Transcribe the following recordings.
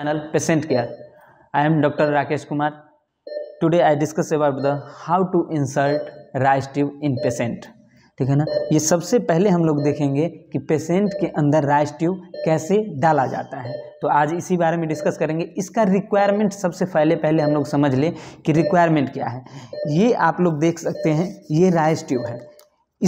channel patient care i am dr rakesh kumar today i discuss about the how to insert rice tube in patient ठीक है ना ये सबसे पहले हम लोग देखेंगे कि पेशेंट के अंदर राइस ट्यूब कैसे डाला जाता है तो आज इसी बारे में डिस्कस करेंगे इसका रिक्वायरमेंट सबसे पहले पहले हम लोग समझ लें कि रिक्वायरमेंट क्या है ये आप लोग देख सकते हैं ये राइस ट्यूब है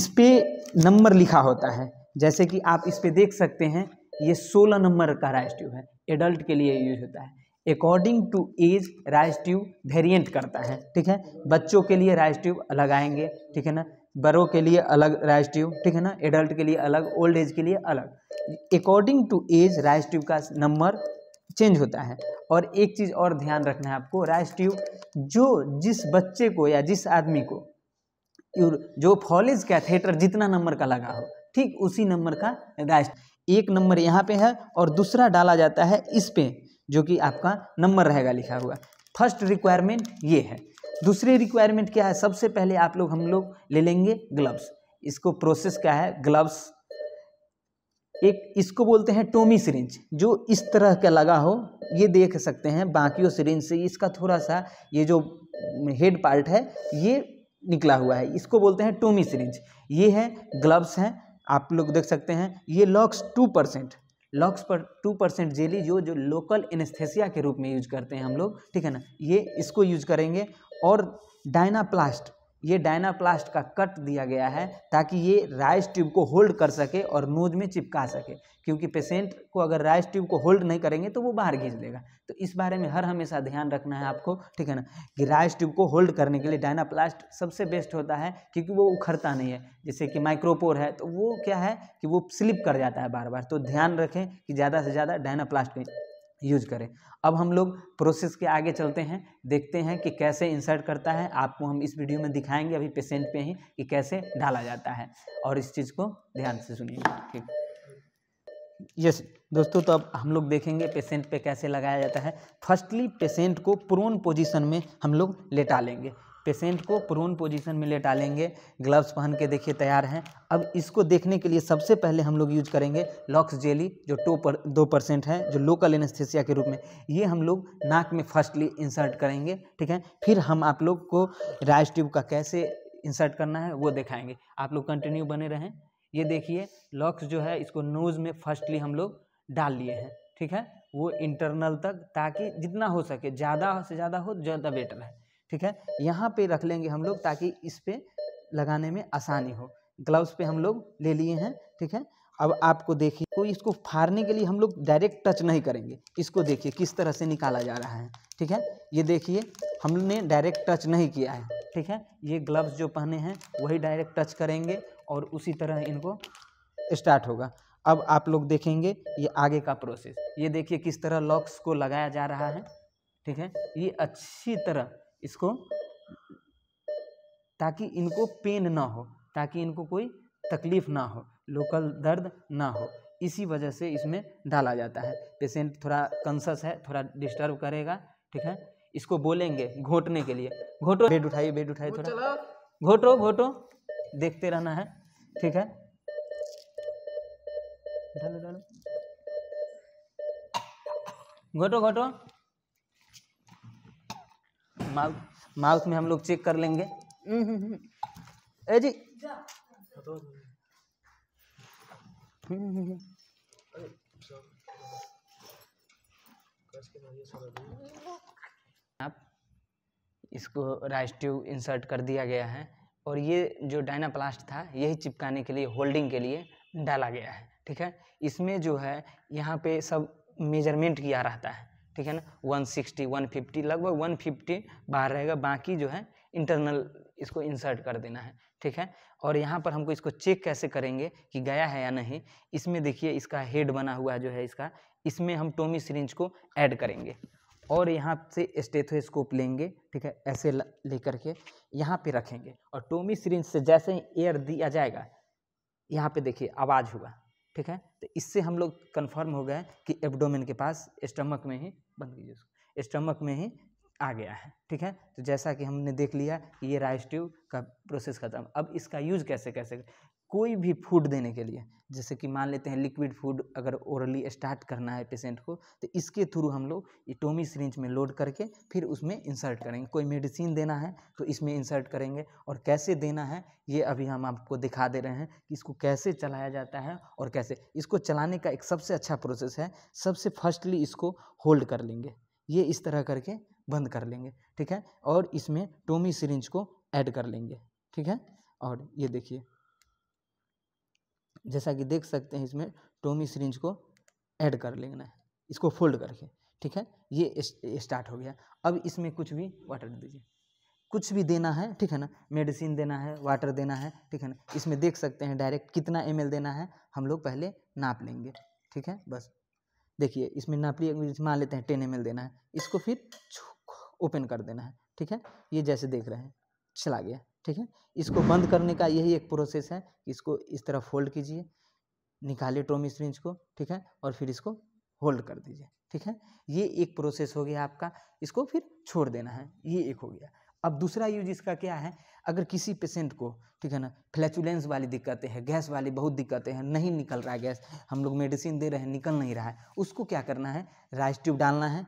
इस पर नंबर लिखा होता है जैसे कि आप इस पर देख सकते हैं ये सोलह नंबर का राइस ट्यूब है एडल्ट के लिए यूज होता है according to age Ryle's tube variant करता है ठीक है बच्चों के लिए राइस ट्यूब अलग आएंगे ठीक है ना बड़ों के लिए अलग राइस ट्यूब ठीक है ना एडल्ट के लिए अलग ओल्ड एज के लिए अलग according to age Ryle's tube का नंबर चेंज होता है और एक चीज़ और ध्यान रखना है आपको राइस ट्यूब जो जिस बच्चे को या जिस आदमी को जो फॉलेज कैथेटर जितना नंबर का लगा हो ठीक उसी नंबर का राइस एक नंबर यहाँ पे है और दूसरा डाला जाता है इस पे जो कि आपका नंबर रहेगा लिखा हुआ फर्स्ट रिक्वायरमेंट ये है दूसरी रिक्वायरमेंट क्या है सबसे पहले आप लोग हम लोग ले लेंगे ग्लव्स इसको प्रोसेस क्या है ग्लव्स एक इसको बोलते हैं टोमी सिरिंज जो इस तरह का लगा हो ये देख सकते हैं बाकियों सिरिंज से इसका थोड़ा सा ये जो हेड पार्ट है ये निकला हुआ है इसको बोलते हैं टोमी सिरिंज ये है ग्लव्स हैं आप लोग देख सकते हैं ये लॉक्स टू परसेंट लॉक्स पर टू परसेंट जेली जो जो लोकल एनेस्थेसिया के रूप में यूज करते हैं हम लोग ठीक है ना ये इसको यूज करेंगे और डायनाप्लास्ट ये डायनाप्लास्ट का कट दिया गया है ताकि ये राइस ट्यूब को होल्ड कर सके और नोज में चिपका सके क्योंकि पेशेंट को अगर राइस ट्यूब को होल्ड नहीं करेंगे तो वो बाहर घींच लेगा तो इस बारे में हर हमेशा ध्यान रखना है आपको ठीक है ना कि राइस ट्यूब को होल्ड करने के लिए डायनाप्लास्ट सबसे बेस्ट होता है क्योंकि वो उखड़ता नहीं है जैसे कि माइक्रोपोर है तो वो क्या है कि वो स्लिप कर जाता है बार बार तो ध्यान रखें कि ज़्यादा से ज़्यादा डायनाप्लास्ट यूज करें अब हम लोग प्रोसेस के आगे चलते हैं देखते हैं कि कैसे इंसर्ट करता है आपको हम इस वीडियो में दिखाएंगे अभी पेशेंट पे ही कि कैसे डाला जाता है और इस चीज़ को ध्यान से सुनिए ठीक यस दोस्तों तो अब हम लोग देखेंगे पेशेंट पे कैसे लगाया जाता है फर्स्टली पेशेंट को प्रोन पोजीशन में हम लोग लेटा लेंगे पेशेंट को प्रोन पोजीशन में लेटा लेंगे ग्लव्स पहन के देखिए तैयार हैं अब इसको देखने के लिए सबसे पहले हम लोग यूज करेंगे लॉक्स जेली जो टो पर दो परसेंट है जो लोकल एनेस्थेसिया के रूप में ये हम लोग नाक में फर्स्टली इंसर्ट करेंगे ठीक है फिर हम आप लोग को राइस ट्यूब का कैसे इंसर्ट करना है वो दिखाएंगे आप लोग कंटिन्यू बने रहें ये देखिए लॉक्स जो है इसको नोज़ में फर्स्टली हम लोग डाल लिए हैं ठीक है वो इंटरनल तक ताकि जितना हो सके ज़्यादा से ज़्यादा हो ज़्यादा बेटर है ठीक है यहाँ पे रख लेंगे हम लोग ताकि इस पर लगाने में आसानी हो ग्लव्स पे हम लोग ले लिए हैं ठीक है अब आपको देखिए कोई इसको फाड़ने के लिए हम लोग डायरेक्ट टच नहीं करेंगे इसको देखिए किस तरह से निकाला जा रहा है ठीक है ये देखिए हमने डायरेक्ट टच नहीं किया है ठीक है ये ग्लव्स जो पहने हैं वही डायरेक्ट टच करेंगे और उसी तरह इनको स्टार्ट होगा अब आप लोग देखेंगे ये आगे का प्रोसेस ये देखिए किस तरह लॉक्स को लगाया जा रहा है ठीक है ये अच्छी तरह इसको ताकि इनको पेन ना हो ताकि इनको कोई तकलीफ़ ना हो लोकल दर्द ना हो इसी वजह से इसमें डाला जाता है पेशेंट थोड़ा कंसस है थोड़ा डिस्टर्ब करेगा ठीक है इसको बोलेंगे घोटने के लिए घोटो बेड उठाइए बेड उठाइए थोड़ा घोटो घोटो देखते रहना है ठीक है घोटो घोटो माउथ माउथ में हम लोग चेक कर लेंगे हम्म, हम्म, हम्म। ए जी आप इसको राइस ट्यूब इंसर्ट कर दिया गया है और ये जो डायनाप्लास्ट था यही चिपकाने के लिए होल्डिंग के लिए डाला गया है ठीक है इसमें जो है यहाँ पे सब मेजरमेंट किया रहता है ठीक है ना 160 150 लगभग 150 बाहर रहेगा बाकी जो है इंटरनल इसको इंसर्ट कर देना है ठीक है और यहाँ पर हमको इसको चेक कैसे करेंगे कि गया है या नहीं इसमें देखिए इसका हेड बना हुआ जो है इसका इसमें हम टोमी सिरिंज को ऐड करेंगे और यहाँ से स्टेथोस्कोप लेंगे ठीक है ऐसे लेकर के यहाँ पे रखेंगे और टोमी सिरिंज से जैसे ही एयर दिया जाएगा यहाँ पे देखिए आवाज़ हुआ ठीक है तो इससे हम लोग कन्फर्म हो गए कि एब्डोमेन के पास स्टमक में ही बंद कीजिए स्टमक में ही आ गया है ठीक है तो जैसा कि हमने देख लिया कि ये राइस ट्यूब का प्रोसेस खत्म अब इसका यूज़ कैसे कैसे कोई भी फूड देने के लिए जैसे कि मान लेते हैं लिक्विड फूड अगर ओरली स्टार्ट करना है पेशेंट को तो इसके थ्रू हम लोग इटोमी सिरिंज में लोड करके फिर उसमें इंसर्ट करेंगे कोई मेडिसिन देना है तो इसमें इंसर्ट करेंगे और कैसे देना है ये अभी हम आपको दिखा दे रहे हैं कि इसको कैसे चलाया जाता है और कैसे इसको चलाने का एक सबसे अच्छा प्रोसेस है सबसे फर्स्टली इसको होल्ड कर लेंगे ये इस तरह करके बंद कर लेंगे ठीक है और इसमें टोमी सिरिंज को ऐड कर लेंगे ठीक है और ये देखिए जैसा कि देख सकते हैं इसमें टोमी सिरिंज को ऐड कर लेना है इसको फोल्ड करके ठीक है ये स्टार्ट हो गया अब इसमें कुछ भी वाटर दीजिए कुछ भी देना है ठीक है ना मेडिसिन देना है वाटर देना है ठीक है ना इसमें देख सकते हैं डायरेक्ट कितना एम देना है हम लोग पहले नाप लेंगे ठीक है बस देखिए इसमें नाप लिए मान लेते हैं टेन एम देना है इसको फिर ओपन कर देना है ठीक है ये जैसे देख रहे हैं चला गया ठीक है इसको बंद करने का यही एक प्रोसेस है इसको इस तरह फोल्ड कीजिए निकालिए टोमी स्रिंज को ठीक है और फिर इसको होल्ड कर दीजिए ठीक है ये एक प्रोसेस हो गया आपका इसको फिर छोड़ देना है ये एक हो गया अब दूसरा यूज इसका क्या है अगर किसी पेशेंट को ठीक है ना फ्लैचुलेंस वाली दिक्कतें हैं गैस वाली बहुत दिक्कतें हैं नहीं निकल रहा है गैस हम लोग मेडिसिन दे रहे हैं निकल नहीं रहा है उसको क्या करना है राइस ट्यूब डालना है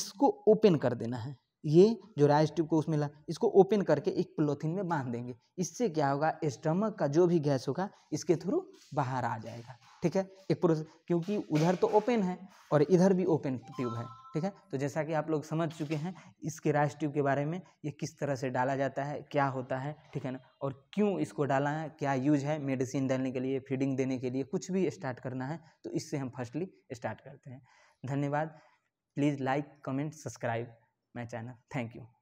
इसको ओपन कर देना है ये जो राइस ट्यूब को उसमें ला इसको ओपन करके एक प्लोथिन में बांध देंगे इससे क्या होगा स्टमक का जो भी गैस होगा इसके थ्रू बाहर आ जाएगा ठीक है एक प्रोसेस क्योंकि उधर तो ओपन है और इधर भी ओपन ट्यूब है ठीक है तो जैसा कि आप लोग समझ चुके हैं इसके राइस ट्यूब के बारे में ये किस तरह से डाला जाता है क्या होता है ठीक है ना और क्यों इसको डाला है क्या यूज है मेडिसिन डालने के लिए फीडिंग देने के लिए कुछ भी स्टार्ट करना है तो इससे हम फर्स्टली स्टार्ट करते हैं धन्यवाद please like comment subscribe my channel thank you